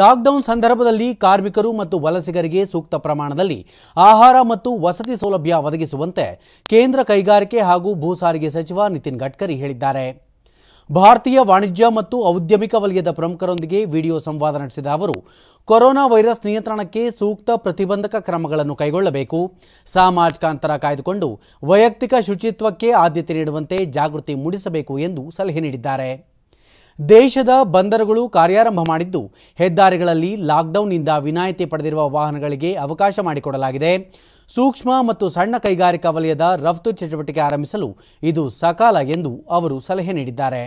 lockdown ಸಂದರ್ಭದಲ್ಲಿ ಕಾರ್ಮಿಕರು ಮತ್ತು ವಲಸಿಗರಿಗೆ ಸೂಕ್ತ ಪ್ರಮಾಣದಲ್ಲಿ ಆಹಾರ ಮತ್ತು ವಸತಿ ಸೌಲಭ್ಯ ಒದಗಿಸುವಂತೆ ಕೇಂದ್ರ ಕೈಗಾರಿಕೆ ಹಾಗೂ ಭೂ ಸಾರಿಗೆ ಸಚಿವ ನಿತಿನ್ ಗಡ್ಕರಿ ಹೇಳಿದ್ದಾರೆ ಭಾರತೀಯ ವಾಣಿಜ್ಯ ಮತ್ತು ಔದ್ಯಮಿಕ ವಲಯದ ಪ್ರಮುಖರೊಂದಿಗೆ ವಿಡಿಯೋ ಸಂವಾದ ನಡೆಸಿದ ಅವರು ಕೊರೋನಾ ವೈರಸ್ ನಿಯಂತ್ರಣಕ್ಕೆ ಸೂಕ್ತ ಪ್ರತಿಬಂಧಕ ಕ್ರಮಗಳನ್ನು ಕೈಗೊಳ್ಳಬೇಕು ಸಾಮಾಜಿಕ ಅಂತರ ಕಾಯ್ದುಕೊಂಡು ವೈಯಕ್ತಿಕ ಶುಚಿತ್ವಕ್ಕೆ ಆದ್ಯತೆ ನೀಡುವಂತೆ ಜಾಗೃತಿ ಮೂಡಿಸಬೇಕು ಎಂದು ಸಲಹೆ ನೀಡಿದ್ದಾರೆ ದೇಶದ ಬಂದರುಗಳು ಕಾರ್ಯಾರಂಭ ಮಾಡಿದ್ದು ಹೆದ್ದಾರಿಗಳಲ್ಲಿ ಲಾಕ್ಡೌನ್ನಿಂದ ವಿನಾಯಿತಿ ಪಡೆದಿರುವ ವಾಹನಗಳಿಗೆ ಅವಕಾಶ ಮಾಡಿಕೊಡಲಾಗಿದೆ ಸೂಕ್ಷ್ಮ ಮತ್ತು ಸಣ್ಣ ಕೈಗಾರಿಕಾ ವಲಯದ ರಫ್ತು ಚಟುವಟಿಕೆ ಆರಂಭಿಸಲು ಇದು ಸಕಾಲ ಎಂದು ಅವರು ಸಲಹೆ ನೀಡಿದ್ದಾರೆ